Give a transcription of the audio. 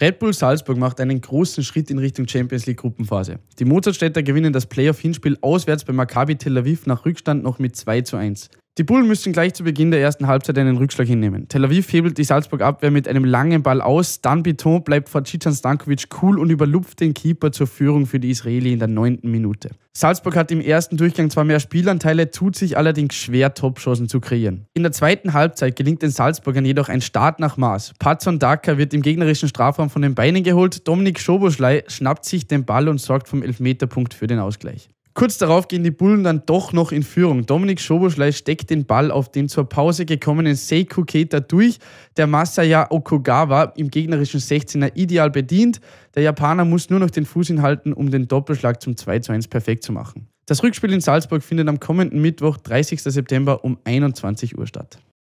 Red Bull Salzburg macht einen großen Schritt in Richtung Champions League Gruppenphase. Die Mozartstädter gewinnen das Playoff-Hinspiel auswärts bei Maccabi Tel Aviv nach Rückstand noch mit 2 zu 1. Die Bullen müssen gleich zu Beginn der ersten Halbzeit einen Rückschlag hinnehmen. Tel Aviv hebelt die Salzburg-Abwehr mit einem langen Ball aus. Dan Beton bleibt vor Cican Stankovic cool und überlupft den Keeper zur Führung für die Israeli in der neunten Minute. Salzburg hat im ersten Durchgang zwar mehr Spielanteile, tut sich allerdings schwer, Topchancen zu kreieren. In der zweiten Halbzeit gelingt den Salzburgern jedoch ein Start nach Maß. Patson Daka wird im gegnerischen Strafraum von den Beinen geholt. Dominik Schoboschlei schnappt sich den Ball und sorgt vom Elfmeterpunkt für den Ausgleich. Kurz darauf gehen die Bullen dann doch noch in Führung. Dominik Schoboschlei steckt den Ball auf den zur Pause gekommenen Seiko Keita durch, der Masaya Okugawa im gegnerischen 16er ideal bedient. Der Japaner muss nur noch den Fuß hinhalten, um den Doppelschlag zum 2 zu 1 perfekt zu machen. Das Rückspiel in Salzburg findet am kommenden Mittwoch, 30. September um 21 Uhr statt.